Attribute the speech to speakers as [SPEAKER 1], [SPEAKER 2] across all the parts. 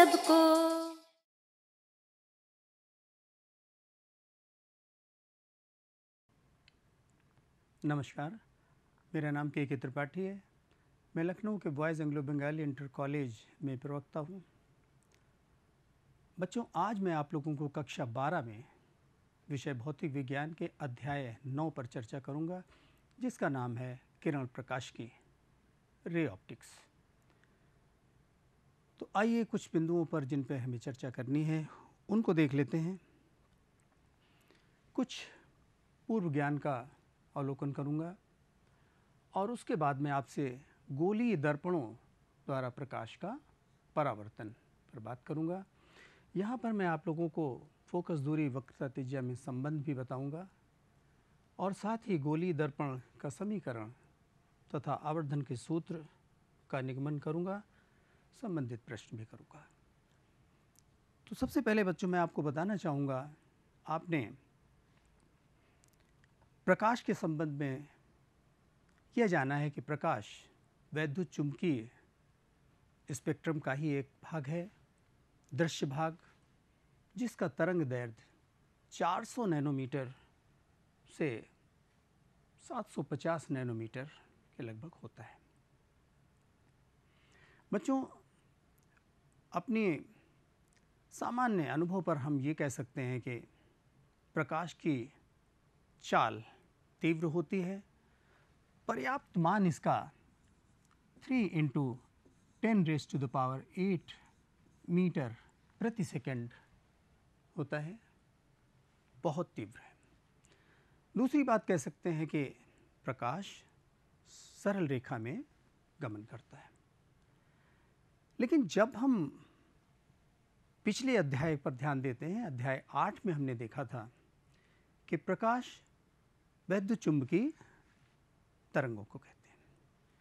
[SPEAKER 1] सबको नमस्कार मेरा नाम के के त्रिपाठी है मैं लखनऊ के boys Anglo Bengali inter college में प्रवक्ता हूँ बच्चों आज मैं आप लोगों को कक्षा 12 में विषय भौतिक विज्ञान के अध्याय 9 पर चर्चा करूँगा जिसका नाम है किरण प्रकाश की रे ऑप्टिक्स तो आइए कुछ बिंदुओं पर जिन पर हमें चर्चा करनी है उनको देख लेते हैं कुछ पूर्व ज्ञान का अवलोकन करूंगा और उसके बाद में आपसे गोली दर्पणों द्वारा प्रकाश का परावर्तन पर बात करूंगा यहाँ पर मैं आप लोगों को फोकस दूरी वक्रता तिजा में संबंध भी बताऊंगा और साथ ही गोली दर्पण का समीकरण तथा आवर्धन के सूत्र का निगमन करूंगा संबंधित प्रश्न भी करूँगा तो सबसे पहले बच्चों मैं आपको बताना चाहूँगा आपने प्रकाश के संबंध में यह जाना है कि प्रकाश वैद्युत चुंबकीय स्पेक्ट्रम का ही एक भाग है दृश्य भाग जिसका तरंग दैर्ध्य 400 नैनोमीटर से 750 नैनोमीटर के लगभग होता है बच्चों अपने सामान्य अनुभव पर हम ये कह सकते हैं कि प्रकाश की चाल तीव्र होती है पर्याप्त मान इसका three into ten raise to the power eight metre प्रति सेकंड होता है बहुत तीव्र है दूसरी बात कह सकते हैं कि प्रकाश सरल रेखा में गमन करता है लेकिन जब हम पिछले अध्याय पर ध्यान देते हैं अध्याय आठ में हमने देखा था कि प्रकाश वैद्य चुंबकीय तरंगों को कहते हैं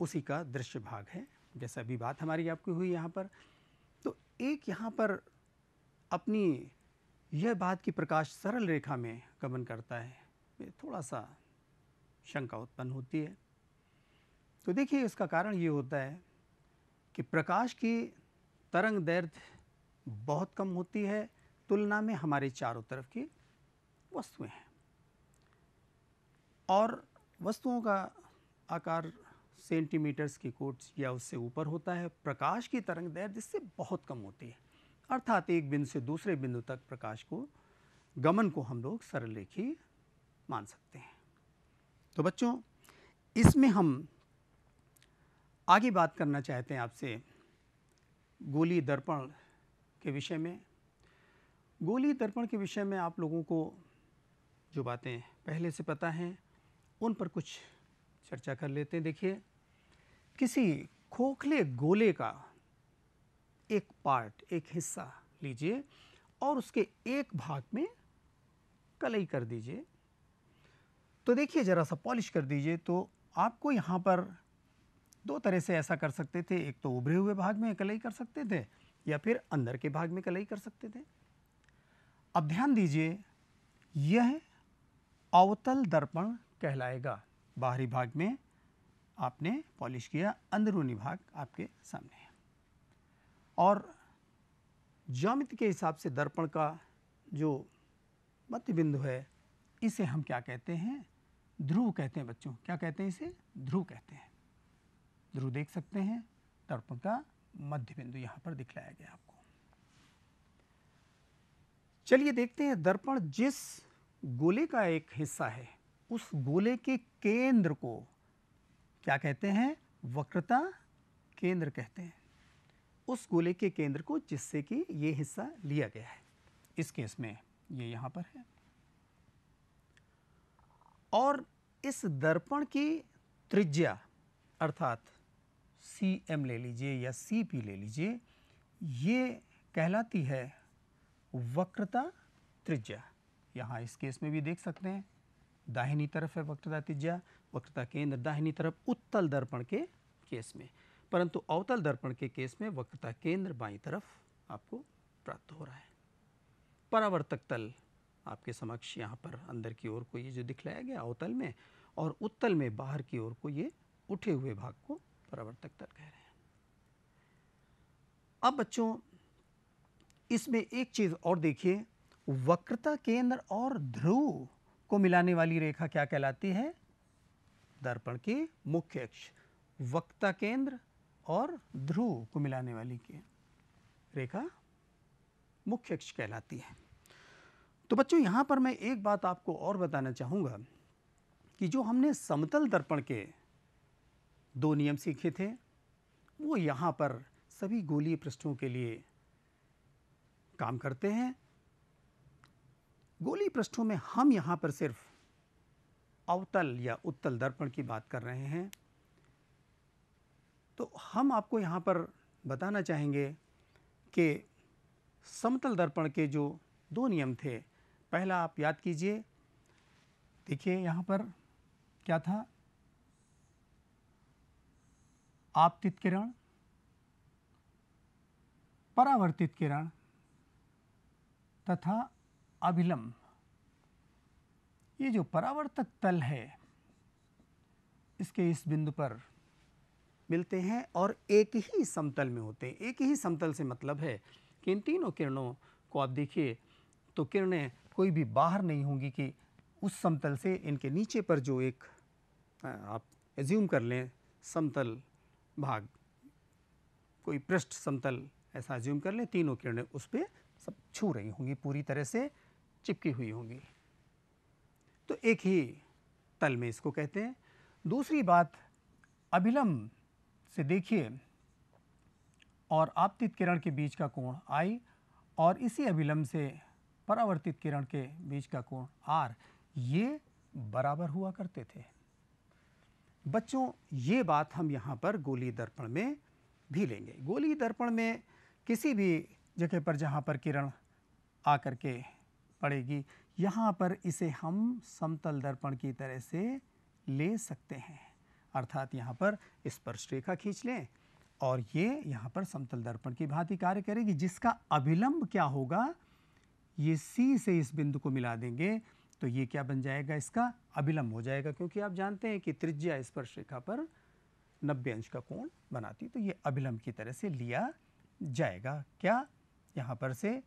[SPEAKER 1] उसी का दृश्य भाग है जैसा भी बात हमारी आपकी हुई यहाँ पर तो एक यहाँ पर अपनी यह बात कि प्रकाश सरल रेखा में गमन करता है थोड़ा सा शंका उत्पन्न होती है तो देखिए इसका कारण ये होता है कि प्रकाश की तरंग दैर्ध्य बहुत कम होती है तुलना में हमारे चारों तरफ की वस्तुएं हैं और वस्तुओं का आकार सेंटीमीटर्स की कोट्स या उससे ऊपर होता है प्रकाश की तरंग दैर्ध्य इससे बहुत कम होती है अर्थात एक बिंदु से दूसरे बिंदु तक प्रकाश को गमन को हम लोग सरलरेखी मान सकते हैं तो बच्चों इसमें हम आगे बात करना चाहते हैं आपसे गोली दर्पण के विषय में गोली दर्पण के विषय में आप लोगों को जो बातें पहले से पता हैं उन पर कुछ चर्चा कर लेते हैं देखिए किसी खोखले गोले का एक पार्ट एक हिस्सा लीजिए और उसके एक भाग में कलई कर दीजिए तो देखिए ज़रा सा पॉलिश कर दीजिए तो आपको यहाँ पर दो तरह से ऐसा कर सकते थे एक तो उभरे हुए भाग में कलई कर सकते थे या फिर अंदर के भाग में कलई कर सकते थे अब ध्यान दीजिए यह अवतल दर्पण कहलाएगा बाहरी भाग में आपने पॉलिश किया अंदरूनी भाग आपके सामने है और ज्यामिति के हिसाब से दर्पण का जो मध्य बिंदु है इसे हम क्या कहते हैं ध्रुव कहते हैं बच्चों क्या कहते हैं इसे ध्रुव कहते हैं ध्रुव देख सकते हैं दर्पण का मध्य बिंदु यहाँ पर दिखलाया गया आपको चलिए देखते हैं दर्पण जिस गोले का एक हिस्सा है उस गोले के केंद्र को क्या कहते हैं वक्रता केंद्र कहते हैं उस गोले के केंद्र को जिससे कि ये हिस्सा लिया गया है इस केस में ये यहाँ पर है और इस दर्पण की त्रिज्या अर्थात सी एम ले लीजिए या सी पी ले लीजिए ये कहलाती है वक्रता त्रिज्या यहाँ इस केस में भी देख सकते हैं दाहिनी तरफ है वक्रता त्रिज्या वक्रता केंद्र दाहिनी तरफ उत्तल दर्पण के केस में परंतु अवतल दर्पण के केस में वक्रता केंद्र बाई तरफ आपको प्राप्त हो रहा है परावर्तक तल आपके समक्ष यहाँ पर अंदर की ओर को ये जो दिखलाया गया अवतल में और उत्तल में बाहर की ओर को ये उठे हुए भाग को प्रवर्तक तल कह रहे हैं अब बच्चों इसमें एक चीज़ और देखिए वक्रता केंद्र और ध्रुव को मिलाने वाली रेखा क्या कहलाती है दर्पण की मुख्य अक्ष वक्ता केंद्र और ध्रुव को मिलाने वाली की रेखा मुख्य अक्ष कहलाती है तो बच्चों यहां पर मैं एक बात आपको और बताना चाहूंगा कि जो हमने समतल दर्पण के दो नियम सीखे थे वो यहाँ पर सभी गोली पृष्ठों के लिए काम करते हैं गोली पृष्ठों में हम यहाँ पर सिर्फ अवतल या उत्तल दर्पण की बात कर रहे हैं तो हम आपको यहाँ पर बताना चाहेंगे कि समतल दर्पण के जो दो नियम थे पहला आप याद कीजिए देखिए यहाँ पर क्या था आपतित किरण परावर्तित किरण तथा अभिलंब ये जो परावर्तक तल है इसके इस बिंदु पर मिलते हैं और एक ही समतल में होते हैं एक ही समतल से मतलब है कि इन तीनों किरणों को आप देखिए तो किरणें कोई भी बाहर नहीं होंगी कि उस समतल से इनके नीचे पर जो एक आप एज्यूम कर लें समतल भाग कोई पृष्ठ समतल ऐसा ज्यूम कर लें तीनों किरणें उस पर सब छू रही होंगी पूरी तरह से चिपकी हुई होंगी तो एक ही तल में इसको कहते हैं दूसरी बात अभिलंब से देखिए और आपतित किरण के बीच का कोण आई और इसी अभिलंब से परावर्तित किरण के बीच का कोण आर ये बराबर हुआ करते थे बच्चों ये बात हम यहाँ पर गोली दर्पण में भी लेंगे गोली दर्पण में किसी भी जगह पर जहाँ पर किरण आ कर के पड़ेगी यहाँ पर इसे हम समतल दर्पण की तरह से ले सकते हैं अर्थात यहाँ पर स्पर्श रेखा खींच लें और ये यहाँ पर समतल दर्पण की भांति कार्य करेगी जिसका अभिलंब क्या होगा ये सी से इस बिंदु को मिला देंगे तो ये क्या बन जाएगा इसका अभिलंब हो जाएगा क्योंकि आप जानते हैं कि त्रिज्या स्पर्श रेखा पर नब्बे अंश का कोण बनाती तो ये अभिलंब की तरह से लिया जाएगा क्या यहाँ पर से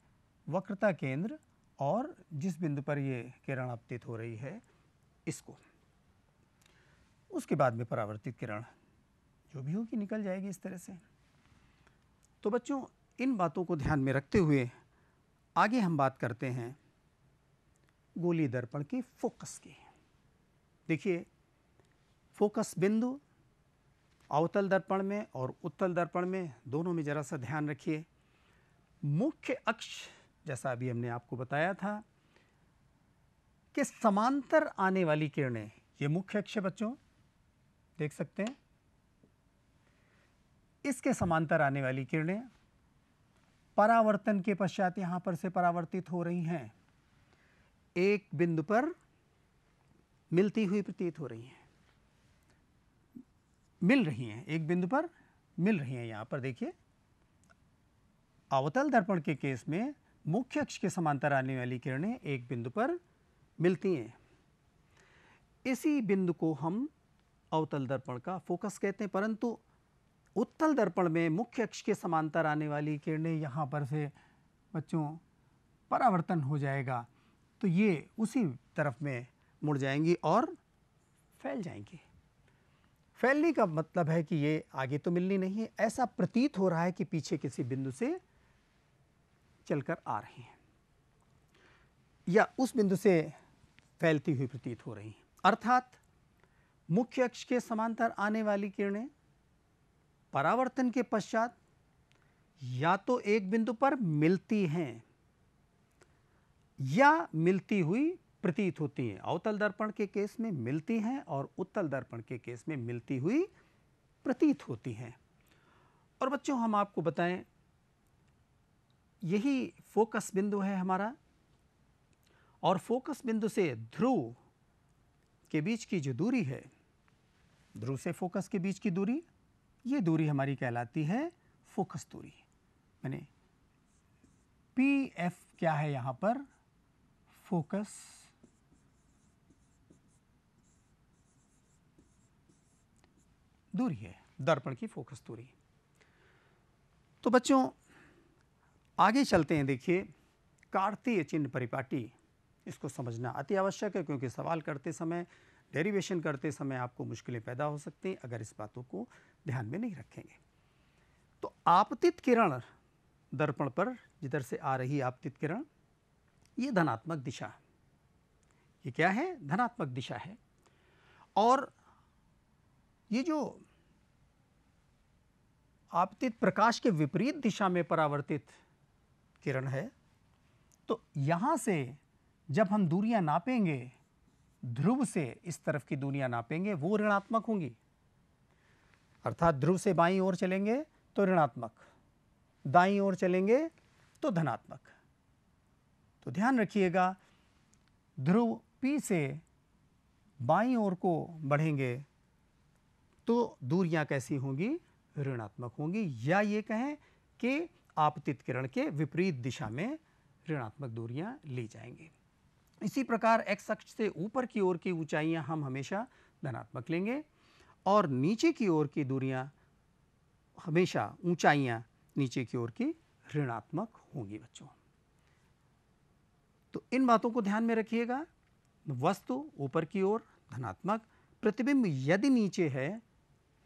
[SPEAKER 1] वक्रता केंद्र और जिस बिंदु पर ये किरण आपतित हो रही है इसको उसके बाद में परावर्तित किरण जो भी होगी निकल जाएगी इस तरह से तो बच्चों इन बातों को ध्यान में रखते हुए आगे हम बात करते हैं गोली दर्पण की फोकस की देखिए फोकस बिंदु अवतल दर्पण में और उत्तल दर्पण में दोनों में ज़रा सा ध्यान रखिए मुख्य अक्ष जैसा अभी हमने आपको बताया था कि समांतर आने वाली किरणें ये मुख्य अक्ष है बच्चों देख सकते हैं इसके समांतर आने वाली किरणें परावर्तन के पश्चात यहाँ पर से परावर्तित हो रही हैं एक बिंदु पर मिलती हुई प्रतीत हो रही हैं मिल रही हैं एक बिंदु पर मिल रही हैं यहाँ पर देखिए अवतल दर्पण के केस में मुख्य अक्ष के समांतर आने वाली किरणें एक बिंदु पर मिलती हैं इसी बिंदु को हम अवतल दर्पण का फोकस कहते हैं परंतु उत्तल दर्पण में मुख्य अक्ष के समांतर आने वाली किरणें यहाँ पर से बच्चों परावर्तन हो जाएगा तो ये उसी तरफ में मुड़ जाएंगी और फैल जाएंगी फैलने का मतलब है कि ये आगे तो मिलनी नहीं है ऐसा प्रतीत हो रहा है कि पीछे किसी बिंदु से चलकर आ रही हैं या उस बिंदु से फैलती हुई प्रतीत हो रही हैं अर्थात मुख्य अक्ष के समांतर आने वाली किरणें परावर्तन के पश्चात या तो एक बिंदु पर मिलती हैं या मिलती हुई प्रतीत होती हैं अवतल दर्पण के केस में मिलती हैं और उत्तल दर्पण के केस में मिलती हुई प्रतीत होती हैं और बच्चों हम आपको बताएं यही फोकस बिंदु है हमारा और फोकस बिंदु से ध्रुव के बीच की जो दूरी है ध्रुव से फोकस के बीच की दूरी ये दूरी हमारी कहलाती है फोकस दूरी मैंने पी एफ क्या है यहाँ पर focus दूरी है दर्पण की फोकस दूरी तो बच्चों आगे चलते हैं देखिए कार्तीय चिन्ह परिपाटी इसको समझना अति आवश्यक है क्योंकि सवाल करते समय डेरिवेशन करते समय आपको मुश्किलें पैदा हो सकती हैं अगर इस बातों को ध्यान में नहीं रखेंगे तो आपतित किरण दर्पण पर जिधर से आ रही आपतित किरण ये धनात्मक दिशा ये क्या है धनात्मक दिशा है और ये जो आपतित प्रकाश के विपरीत दिशा में परावर्तित किरण है तो यहाँ से जब हम दूरियाँ नापेंगे ध्रुव से इस तरफ की दूरियाँ नापेंगे वो ऋणात्मक होंगी अर्थात ध्रुव से बाईं ओर चलेंगे तो ऋणात्मक दाईं ओर चलेंगे तो धनात्मक तो ध्यान रखिएगा ध्रुव पी से बाई ओर को बढ़ेंगे तो दूरियां कैसी होंगी ऋणात्मक होंगी या ये कहें कि आपतित किरण के विपरीत दिशा में ऋणात्मक दूरियां ली जाएंगी इसी प्रकार एक्स अक्ष से ऊपर की ओर की ऊंचाइयां हम हमेशा धनात्मक लेंगे और नीचे की ओर की दूरियां हमेशा ऊंचाइयां नीचे की ओर की ऋणात्मक होंगी बच्चों तो इन बातों को ध्यान में रखिएगा वस्तु ऊपर की ओर धनात्मक प्रतिबिंब यदि नीचे है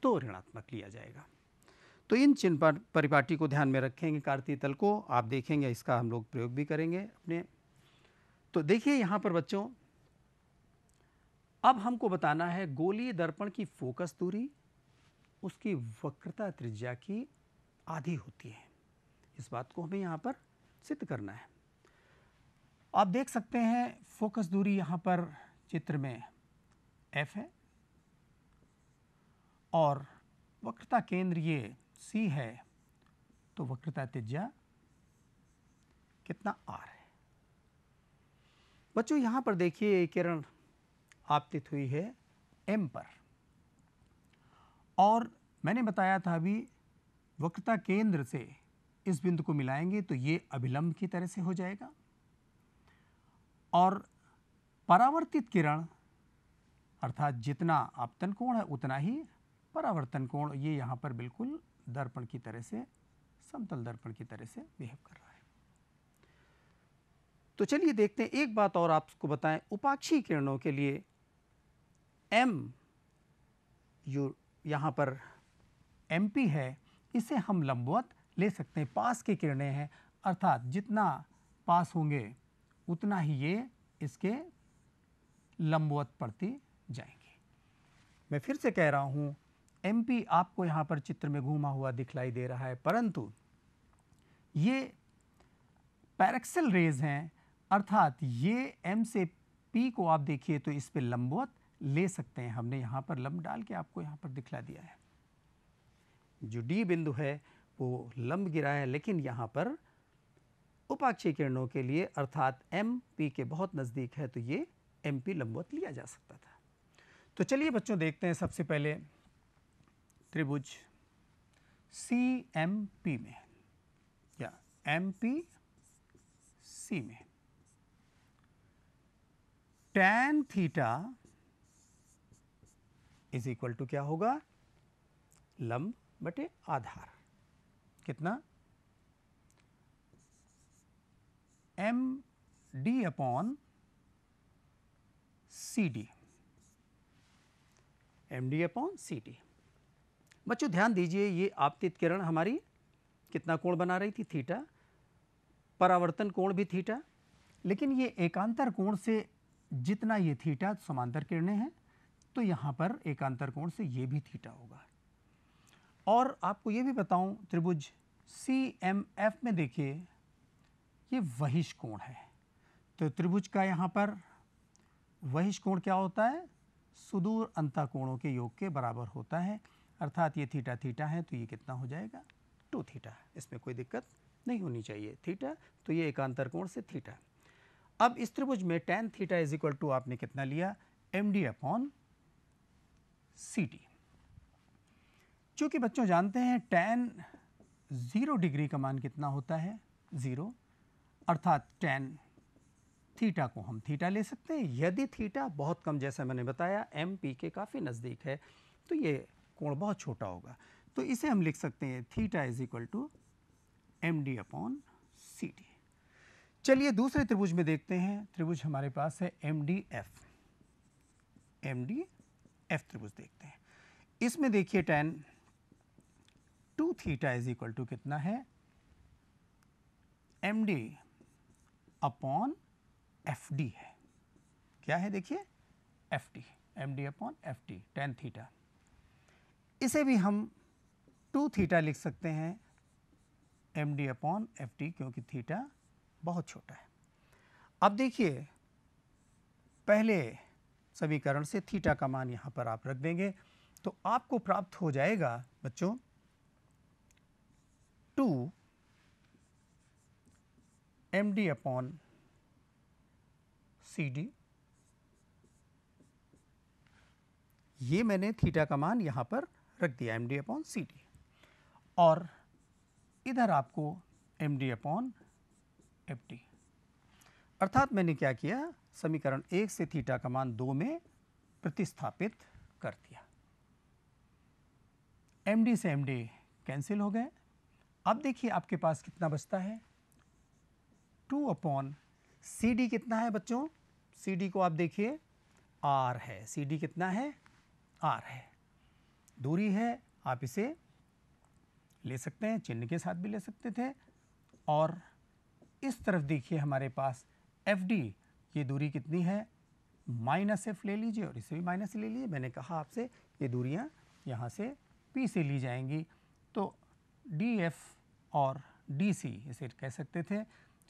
[SPEAKER 1] तो ऋणात्मक लिया जाएगा तो इन चिन्ह परिपाटी को ध्यान में रखेंगे कार्तीय तल को आप देखेंगे इसका हम लोग प्रयोग भी करेंगे अपने तो देखिए यहाँ पर बच्चों अब हमको बताना है गोली दर्पण की फोकस दूरी उसकी वक्रता त्रिज्या की आधी होती है इस बात को हमें यहाँ पर सिद्ध करना है आप देख सकते हैं फोकस दूरी यहाँ पर चित्र में एफ है और वक्रता केंद्र ये सी है तो वक्रता त्रिज्या कितना आर है बच्चों यहाँ पर देखिए ये किरण आपतित हुई है एम पर और मैंने बताया था अभी वक्रता केंद्र से इस बिंदु को मिलाएंगे तो ये अभिलंब की तरह से हो जाएगा और परावर्तित किरण अर्थात जितना आपतन कोण है उतना ही परावर्तन कोण ये यहाँ पर बिल्कुल दर्पण की तरह से समतल दर्पण की तरह से बिहेव कर रहा है तो चलिए देखते हैं एक बात और आपको बताएं उपाक्षी किरणों के लिए एम जो यहाँ पर एम पी है इसे हम लंबवत ले सकते हैं पास की किरणें हैं अर्थात जितना पास होंगे उतना ही ये इसके लंबवत पड़ती जाएंगी मैं फिर से कह रहा हूँ एमपी आपको यहाँ पर चित्र में घूमा हुआ दिखलाई दे रहा है परंतु ये पैरेक्सल रेज हैं अर्थात ये एम से पी को आप देखिए तो इस पर लंबवत ले सकते हैं हमने यहाँ पर लंब डाल के आपको यहाँ पर दिखला दिया है जो डी बिंदु है वो लंब गिरा है लेकिन यहाँ पर उपाक्षी किरणों के लिए अर्थात एम पी के बहुत नज़दीक है तो ये एम पी लंबवत लिया जा सकता था तो चलिए बच्चों देखते हैं सबसे पहले त्रिभुज सी एम पी में या एम पी सी में tan theta is equal to क्या होगा लंब बटे आधार कितना m d upon c d m d upon c d बच्चों ध्यान दीजिए ये आपतित किरण हमारी कितना कोण बना रही थी थीटा परावर्तन कोण भी थीटा लेकिन ये एकांतर कोण से जितना ये थीटा समांतर किरणें हैं तो यहाँ पर एकांतर कोण से ये भी थीटा होगा और आपको ये भी बताऊं त्रिभुज सी एम एफ में देखिए ये वहिष्कोण है तो त्रिभुज का यहाँ पर वहिष्कोण क्या होता है सुदूर कोणों के योग के बराबर होता है अर्थात ये थीटा थीटा है तो ये कितना हो जाएगा टू थीटा इसमें कोई दिक्कत नहीं होनी चाहिए थीटा तो ये एकांतर कोण से थीटा अब इस त्रिभुज में tan theta is equal to आपने कितना लिया M D upon C T चूँकि बच्चों जानते हैं टेन ज़ीरो डिग्री का मान कितना होता है ज़ीरो अर्थात टेन थीटा को हम थीटा ले सकते हैं यदि थीटा बहुत कम जैसा मैंने बताया एम पी के काफ़ी नज़दीक है तो ये कोण बहुत छोटा होगा तो इसे हम लिख सकते हैं theta is equal to M D upon C D चलिए दूसरे त्रिभुज में देखते हैं त्रिभुज हमारे पास है M D F M D F त्रिभुज देखते हैं इसमें देखिए tan two theta is equal to कितना है M D upon F D है क्या है देखिए F D M D upon F D tan theta इसे भी हम टू थीटा लिख सकते हैं M D upon F D क्योंकि थीटा बहुत छोटा है अब देखिए पहले समीकरण से थीटा का मान यहाँ पर आप रख देंगे तो आपको प्राप्त हो जाएगा बच्चों two M D upon C D ये मैंने थीटा का मान यहाँ पर रख दिया M D upon C D और इधर आपको M D upon F D अर्थात मैंने क्या किया समीकरण एक से थीटा का मान दो में प्रतिस्थापित कर दिया एम डी से एम डी कैंसिल हो गए अब देखिए आपके पास कितना बचता है टू अपॉन सी डी कितना है बच्चों सी डी को आप देखिए आर है सी डी कितना है आर है दूरी है आप इसे ले सकते हैं चिन्ह के साथ भी ले सकते थे और इस तरफ देखिए हमारे पास एफ डी ये दूरी कितनी है माइनस एफ ले लीजिए और इसे भी माइनस ले लीजिए मैंने कहा आपसे ये दूरियाँ यहाँ से पी से ली जाएंगी तो डी एफ और डी सी इसे कह सकते थे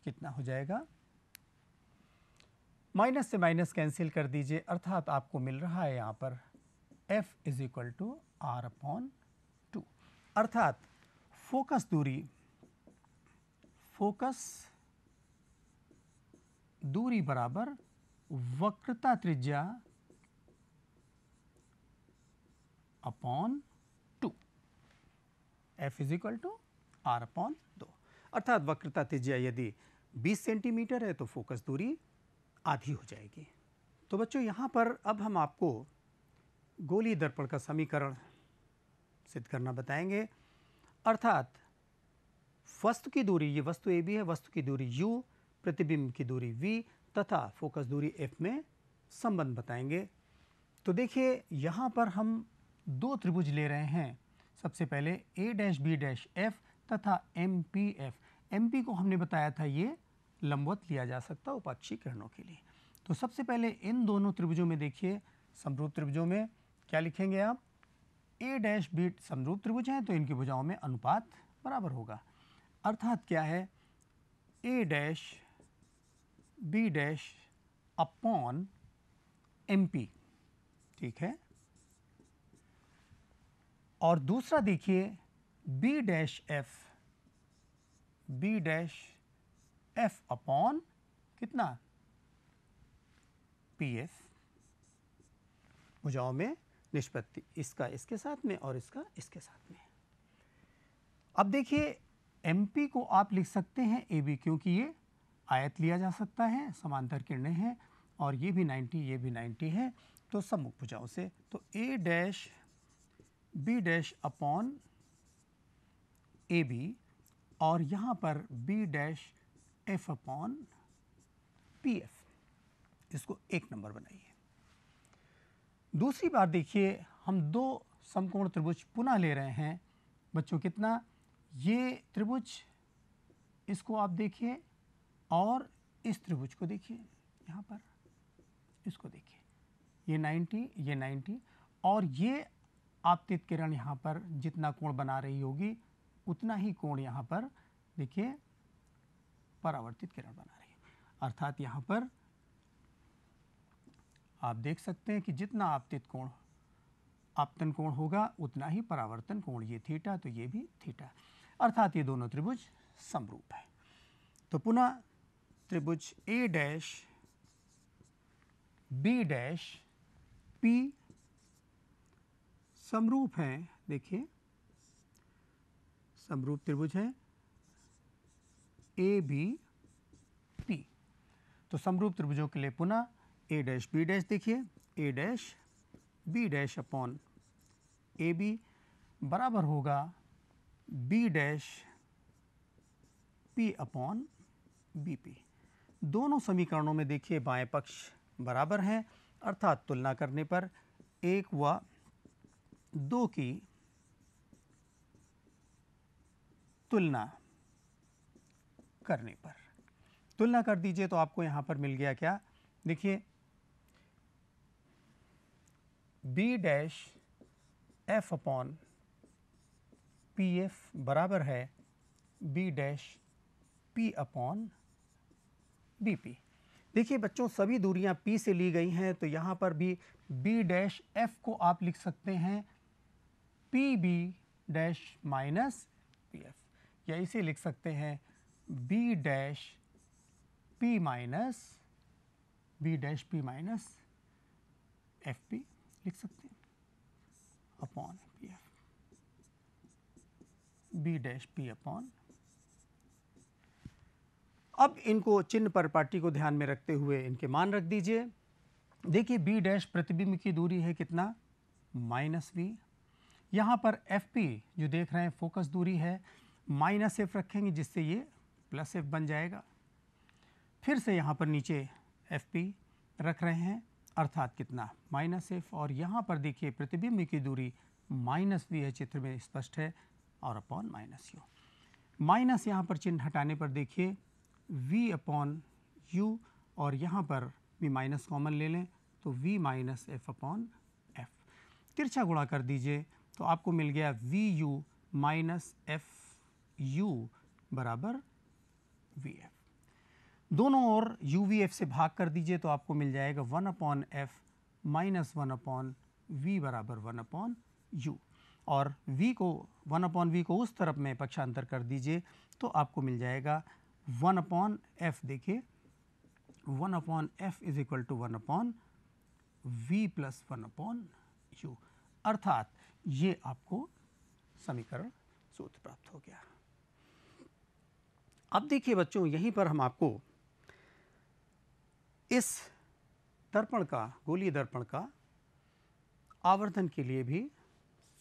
[SPEAKER 1] कितना हो जाएगा माइनस से माइनस कैंसिल कर दीजिए अर्थात आपको मिल रहा है यहाँ पर f is equal to R upon two अर्थात फोकस दूरी फोकस दूरी बराबर वक्रता त्रिज्या upon two F is equal to R upon दो अर्थात वक्रता त्रिज्या यदि 20 सेंटीमीटर है तो फोकस दूरी आधी हो जाएगी तो बच्चों यहाँ पर अब हम आपको गोली दर्पण का समीकरण सिद्ध करना बताएंगे अर्थात वस्तु की दूरी ये वस्तु ए भी है वस्तु की दूरी यू प्रतिबिंब की दूरी वी तथा फोकस दूरी एफ में संबंध बताएंगे तो देखिए यहाँ पर हम दो त्रिभुज ले रहे हैं सबसे पहले A dash B dash F तथा M P F M P को हमने बताया था ये लंबवत लिया जा सकता है उपाक्षी किरणों के लिए तो सबसे पहले इन दोनों त्रिभुजों में देखिए समरूप त्रिभुजों में क्या लिखेंगे आप ए डैश बी समरूप त्रिभुज हैं तो इनकी भुजाओं में अनुपात बराबर होगा अर्थात क्या है A dash B dash upon M P ठीक है और दूसरा देखिए B dash F B dash F upon कितना पी एफ भुजाओं में निष्पत्ति इसका इसके साथ में और इसका इसके साथ में अब देखिए एम पी को आप लिख सकते हैं ए बी क्योंकि ये आयत लिया जा सकता है समांतर किरणें हैं और ये भी 90 ये भी 90 है तो सम्मुख भुजाओं से तो A dash B dash upon A B और यहाँ पर B dash F upon P F इसको एक नंबर बनाइए दूसरी बार देखिए हम दो समकोण त्रिभुज पुनः ले रहे हैं बच्चों कितना ये त्रिभुज इसको आप देखिए और इस त्रिभुज को देखिए यहाँ पर इसको देखिए ये 90 ये 90 और ये आपतित किरण यहाँ पर जितना कोण बना रही होगी उतना ही कोण यहाँ पर देखिए परावर्तित किरण बना रही है अर्थात यहाँ पर आप देख सकते हैं कि जितना आपतित कोण आपतन कोण होगा उतना ही परावर्तन कोण ये थीटा तो ये भी थीटा अर्थात ये दोनों त्रिभुज समरूप है तो पुनः त्रिभुज A dash B dash P समरूप हैं देखिए समरूप त्रिभुज है ए बी पी तो समरूप त्रिभुजों के लिए पुनः ए डैश बी डैश देखिए A dash B dash upon A B बराबर होगा B dash P upon B P दोनों समीकरणों में देखिए बाएं पक्ष बराबर हैं अर्थात तुलना करने पर एक व दो की तुलना करने पर तुलना कर दीजिए तो आपको यहां पर मिल गया क्या देखिए B dash F upon P F बराबर है B dash P upon B P देखिए बच्चों सभी दूरियां P से ली गई हैं तो यहां पर भी B डैश एफ को आप लिख सकते हैं P B dash minus P F या इसे लिख सकते हैं b dash p minus b dash p minus f p लिख सकते हैं upon p F b dash p upon अब इनको चिन्ह पर पार्टी को ध्यान में रखते हुए इनके मान रख दीजिए देखिए b डैश प्रतिबिंब की दूरी है कितना माइनस बी यहाँ पर एफ पी जो देख रहे हैं फोकस दूरी है माइनस एफ रखेंगे जिससे ये प्लस एफ बन जाएगा फिर से यहाँ पर नीचे एफ पी रख रहे हैं अर्थात कितना माइनस एफ और यहाँ पर देखिए प्रतिबिंब की दूरी माइनस भी है चित्र में स्पष्ट है और अपॉन माइनस यू माइनस यहाँ पर चिन्ह हटाने पर देखिए वी अपॉन यू और यहाँ पर भी माइनस कॉमन ले लें तो V minus F upon F तिरछा गुणा कर दीजिए तो आपको मिल गया V U minus F U बराबर वी एफ दोनों और यू वी एफ से भाग कर दीजिए तो आपको मिल जाएगा one upon F minus one upon V बराबर वन अपॉन यू और वी को वन अपॉन वी को उस तरफ में पक्षांतर कर दीजिए तो आपको मिल जाएगा वन अपॉन एफ देखिए one upon F is equal to one upon V plus one upon U अर्थात ये आपको समीकरण सूत्र प्राप्त हो गया अब देखिए बच्चों यहीं पर हम आपको इस दर्पण का गोली दर्पण का आवर्धन के लिए भी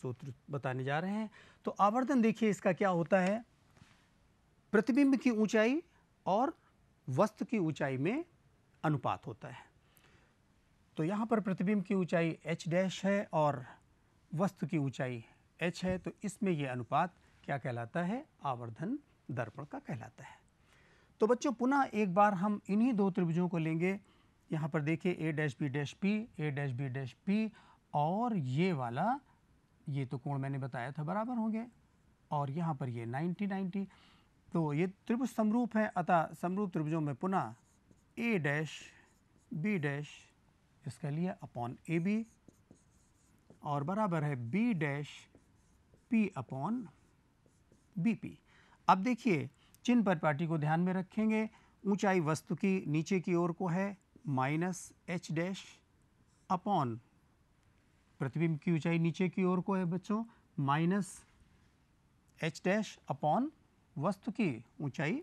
[SPEAKER 1] सूत्र बताने जा रहे हैं तो आवर्धन देखिए इसका क्या होता है प्रतिबिंब की ऊंचाई और वस्तु की ऊंचाई में अनुपात होता है तो यहाँ पर प्रतिबिंब की ऊंचाई h डैश है और वस्तु की ऊंचाई h है तो इसमें यह अनुपात क्या कहलाता है आवर्धन दर्पण का कहलाता है तो बच्चों पुनः एक बार हम इन्हीं दो त्रिभुजों को लेंगे यहाँ पर देखिए A dash B dash P A dash B dash P और ये वाला ये तो कोण मैंने बताया था बराबर होंगे और यहाँ पर ये 90 90 तो ये त्रिभुज समरूप है अतः समरूप त्रिभुजों में पुनः ए डैश बी डैश इसका लिया अपॉन ए बी और बराबर है B dash P upon B P अब देखिए चिन्ह पर पार्टी को ध्यान में रखेंगे ऊंचाई वस्तु की नीचे की ओर को है माइनस एच डैश अपॉन प्रतिबिंब की ऊंचाई नीचे की ओर को है बच्चों माइनस एच डैश अपॉन वस्तु की ऊंचाई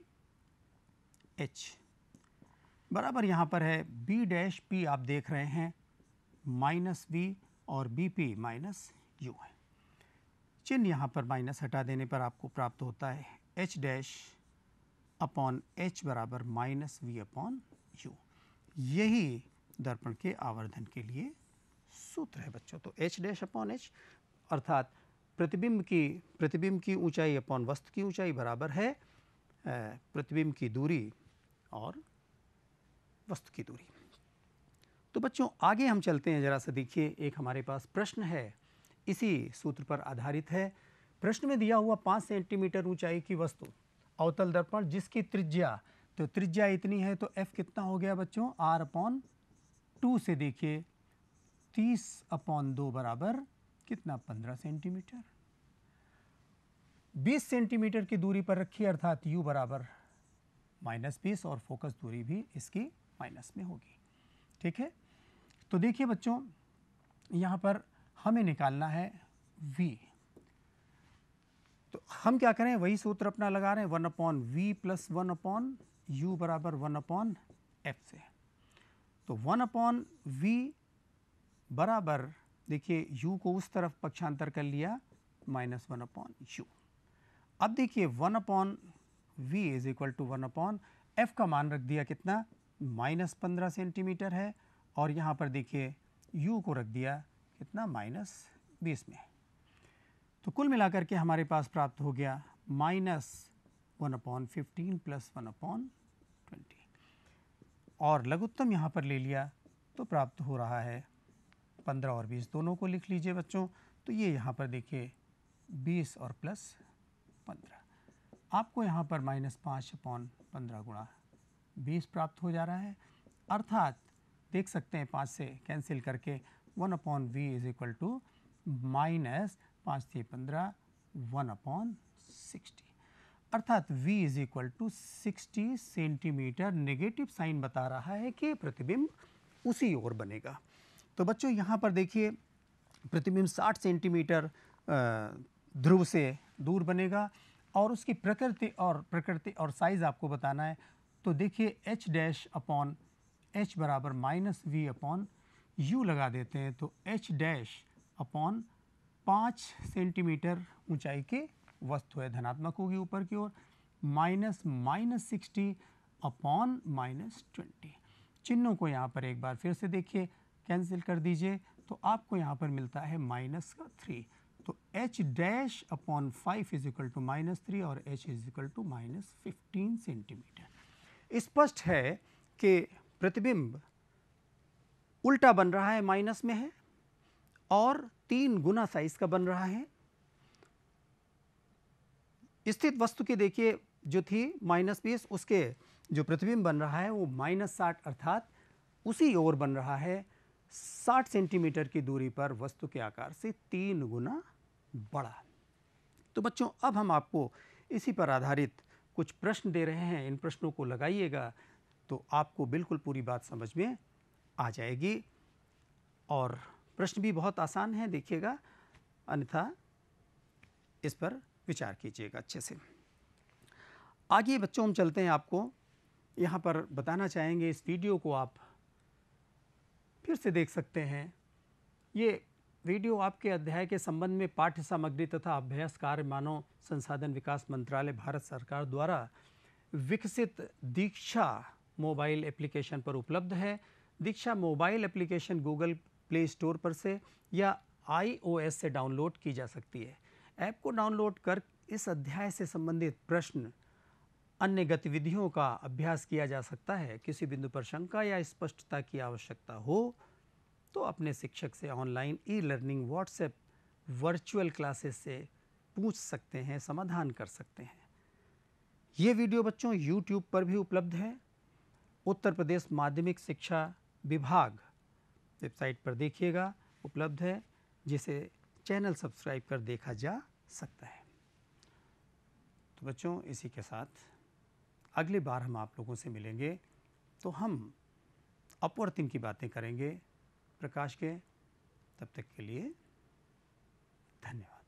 [SPEAKER 1] एच बराबर यहाँ पर है बी डैश पी आप देख रहे हैं माइनस बी और बी पी माइनस यू है चिन्ह यहाँ पर माइनस हटा देने पर आपको प्राप्त होता है h डैश अपॉन h बराबर माइनस वी अपॉन यू यही दर्पण के आवर्धन के लिए सूत्र है बच्चों तो h डैश अपॉन h अर्थात प्रतिबिंब की प्रतिबिंब की ऊंचाई अपॉन वस्तु की ऊंचाई बराबर है प्रतिबिंब की दूरी और वस्तु की दूरी तो बच्चों आगे हम चलते हैं ज़रा सा देखिए एक हमारे पास प्रश्न है इसी सूत्र पर आधारित है प्रश्न में दिया हुआ पाँच सेंटीमीटर ऊंचाई की वस्तु अवतल दर्पण जिसकी त्रिज्या तो त्रिज्या इतनी है तो एफ कितना हो गया बच्चों आर अपॉन टू से देखिए तीस अपॉन दो बराबर कितना पंद्रह सेंटीमीटर बीस सेंटीमीटर की दूरी पर रखिए अर्थात यू बराबर माइनस बीस और फोकस दूरी भी इसकी माइनस में होगी ठीक है तो देखिए बच्चों यहाँ पर हमें निकालना है वी तो हम क्या करें वही सूत्र अपना लगा रहे हैं one upon V plus one upon U बराबर वन अपॉन एफ से तो वन अपॉन वी बराबर देखिए u को उस तरफ पक्षांतर कर लिया माइनस वन अपॉन यू अब देखिए one upon V is equal to one upon F का मान रख दिया कितना माइनस पंद्रह सेंटीमीटर है और यहाँ पर देखिए u को रख दिया कितना माइनस बीस में तो कुल मिलाकर के हमारे पास प्राप्त हो गया minus one upon fifteen plus one upon twenty और लघुत्तम यहाँ पर ले लिया तो प्राप्त हो रहा है पंद्रह और बीस दोनों को लिख लीजिए बच्चों तो ये यहाँ पर देखिए बीस और प्लस पंद्रह आपको यहाँ पर माइनस पाँच अपॉन पंद्रह गुणा बीस प्राप्त हो जा रहा है अर्थात देख सकते हैं पाँच से कैंसिल करके one upon V is equal to minus पाँच थे पंद्रह वन अपॉन सिक्सटी अर्थात v is equal to sixty centimetre negative sign बता रहा है कि प्रतिबिंब उसी ओर बनेगा तो बच्चों यहाँ पर देखिए प्रतिबिंब 60 सेंटीमीटर ध्रुव से दूर बनेगा और उसकी प्रकृति और प्रकृति और साइज़ आपको बताना है तो देखिए h डैश अपॉन h बराबर माइनस वी अपॉन यू लगा देते हैं तो h डैश अपॉन पाँच सेंटीमीटर ऊंचाई की वस्तु है धनात्मक होगी ऊपर की ओर minus minus sixty upon minus twenty चिन्हों को यहाँ पर एक बार फिर से देखिए कैंसिल कर दीजिए तो आपको यहाँ पर मिलता है माइनस का थ्री तो h dash upon five is equal to minus three और h is equal to minus fifteen centimetre स्पष्ट है कि प्रतिबिंब उल्टा बन रहा है माइनस में है और तीन गुना साइज का बन रहा है स्थित वस्तु की देखिए जो थी माइनस बीस उसके जो प्रतिबिंब बन रहा है वो माइनस साठ अर्थात उसी ओर बन रहा है साठ सेंटीमीटर की दूरी पर वस्तु के आकार से तीन गुना बड़ा तो बच्चों अब हम आपको इसी पर आधारित कुछ प्रश्न दे रहे हैं इन प्रश्नों को लगाइएगा तो आपको बिल्कुल पूरी बात समझ में आ जाएगी और प्रश्न भी बहुत आसान है देखिएगा अन्यथा इस पर विचार कीजिएगा अच्छे से आगे बच्चों हम चलते हैं आपको यहाँ पर बताना चाहेंगे इस वीडियो को आप फिर से देख सकते हैं ये वीडियो आपके अध्याय के संबंध में पाठ्य सामग्री तथा अभ्यास कार्य मानव संसाधन विकास मंत्रालय भारत सरकार द्वारा विकसित दीक्षा मोबाइल एप्लीकेशन पर उपलब्ध है Diksha mobile application Google Play Store पर से या आईओएस से डाउनलोड की जा सकती है ऐप को डाउनलोड कर इस अध्याय से संबंधित प्रश्न अन्य गतिविधियों का अभ्यास किया जा सकता है किसी बिंदु पर शंका या स्पष्टता की आवश्यकता हो तो अपने शिक्षक से online e learning WhatsApp virtual classes से पूछ सकते हैं समाधान कर सकते हैं ये वीडियो बच्चों यूट्यूब पर भी उपलब्ध है उत्तर प्रदेश माध्यमिक शिक्षा विभाग वेबसाइट पर देखिएगा उपलब्ध है जिसे चैनल सब्सक्राइब कर देखा जा सकता है तो बच्चों इसी के साथ अगली बार हम आप लोगों से मिलेंगे तो हम अपवर्तिन की बातें करेंगे प्रकाश के तब तक के लिए धन्यवाद